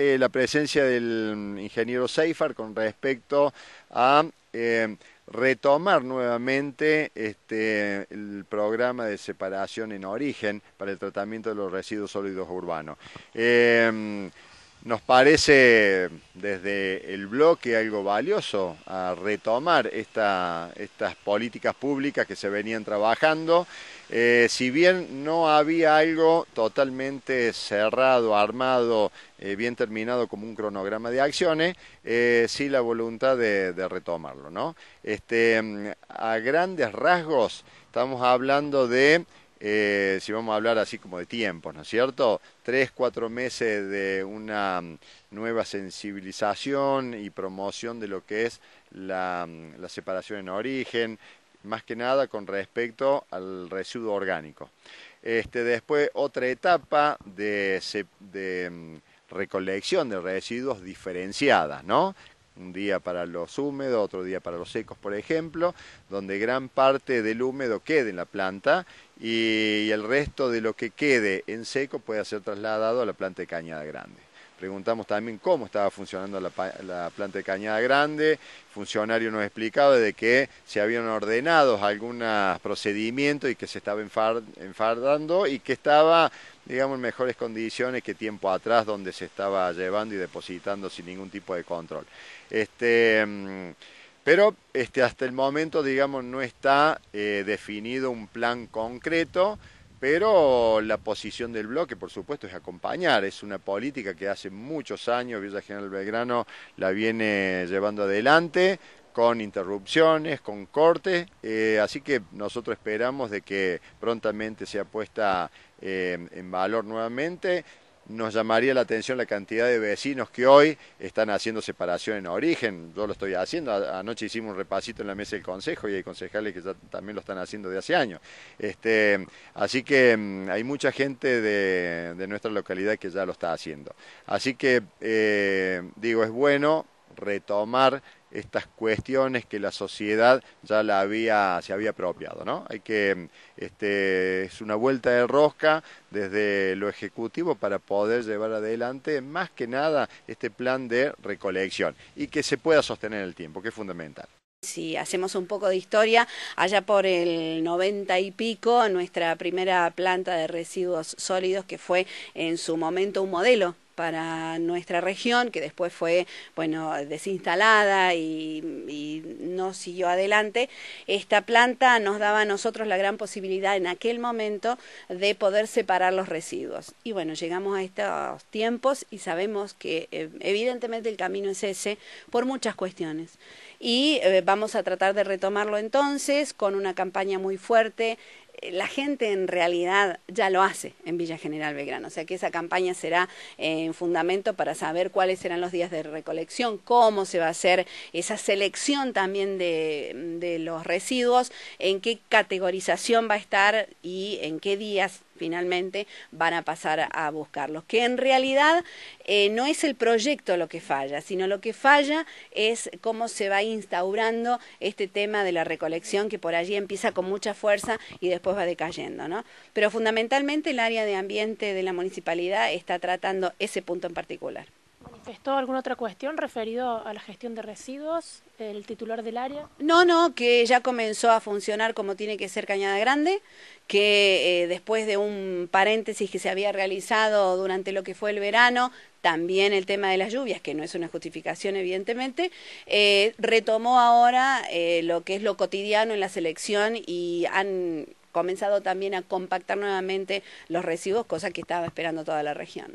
Eh, la presencia del mm, ingeniero Seifar con respecto a em, retomar nuevamente este, el programa de separación en origen para el tratamiento de los residuos sólidos urbanos. Em, nos parece desde el bloque algo valioso a retomar estas políticas públicas que se venían trabajando. Eh, si bien no había algo totalmente cerrado, armado, eh, bien terminado como un cronograma de acciones, eh, sí la voluntad de, retomarlo. ¿no? Este, a grandes rasgos estamos hablando de, si vamos a hablar así como de tiempos, ¿no es cierto? Tres, cuatro meses de una nueva sensibilización y promoción de lo que es la separación en origen, más que nada con respecto al residuo orgánico. Este, después otra etapa de, mm, recolección de residuos diferenciadas, ¿no? un día para los húmedos, otro día para los secos, por ejemplo, donde gran parte del húmedo quede en la planta y el resto de lo que quede en seco puede ser trasladado a la planta de cañada grande. Preguntamos también cómo estaba funcionando la, planta de Cañada Grande. El funcionario nos explicaba de que se habían ordenado algunos procedimientos y que se estaba enfardando y que estaba, digamos, en mejores condiciones que tiempo atrás, donde se estaba llevando y depositando sin ningún tipo de control. Este, mm, pero este, hasta el momento, digamos, no está eh, definido un plan concreto. Pero la posición del bloque, por supuesto, es acompañar. Es una política que hace muchos años Villa General Belgrano la viene llevando adelante con interrupciones, con cortes, eh, así que nosotros esperamos de que prontamente sea puesta eh, en valor nuevamente nos llamaría la atención la cantidad de vecinos que hoy están haciendo separación en origen. Yo lo estoy haciendo, anoche hicimos un repasito en la mesa del consejo y hay concejales que ya también lo están haciendo de hace años. Este, así que mm, hay mucha gente de, nuestra localidad que ya lo está haciendo. Así que, eh, digo, es bueno retomar estas cuestiones que la sociedad ya la había, se había apropiado. ¿no? Hay que, este, es una vuelta de rosca desde lo ejecutivo para poder llevar adelante más que nada este plan de recolección y que se pueda sostener el tiempo, que es fundamental. Si hacemos un poco de historia, allá por el 90 y pico, nuestra primera planta de residuos sólidos, que fue en su momento un modelo para nuestra región, que después fue, bueno, desinstalada y, no siguió adelante, esta planta nos daba a nosotros la gran posibilidad en aquel momento de poder separar los residuos. Y bueno, llegamos a estos tiempos y sabemos que eh, evidentemente el camino es ese por muchas cuestiones. Y eh, vamos a tratar de retomarlo entonces con una campaña muy fuerte la gente en realidad ya lo hace en Villa General Belgrano. O sea que esa campaña será eh, en fundamento para saber cuáles serán los días de recolección, cómo se va a hacer esa selección también de los residuos, en qué categorización va a estar y en qué días finalmente van a pasar a buscarlos. Que en realidad eh, no es el proyecto lo que falla, sino lo que falla es cómo se va instaurando este tema de la recolección que por allí empieza con mucha fuerza y después va decayendo. Pero fundamentalmente el área de ambiente de la municipalidad está tratando ese punto en particular. ¿Manifestó alguna otra cuestión referido a la gestión de residuos, el titular del área? No, no, que ya comenzó a funcionar como tiene que ser Cañada Grande, que eh, después de un paréntesis que se había realizado durante lo que fue el verano, también el tema de las lluvias, que no es una justificación evidentemente, eh, retomó ahora eh, lo que es lo cotidiano en la selección y han comenzado también a compactar nuevamente los residuos, cosa que estaba esperando toda la región.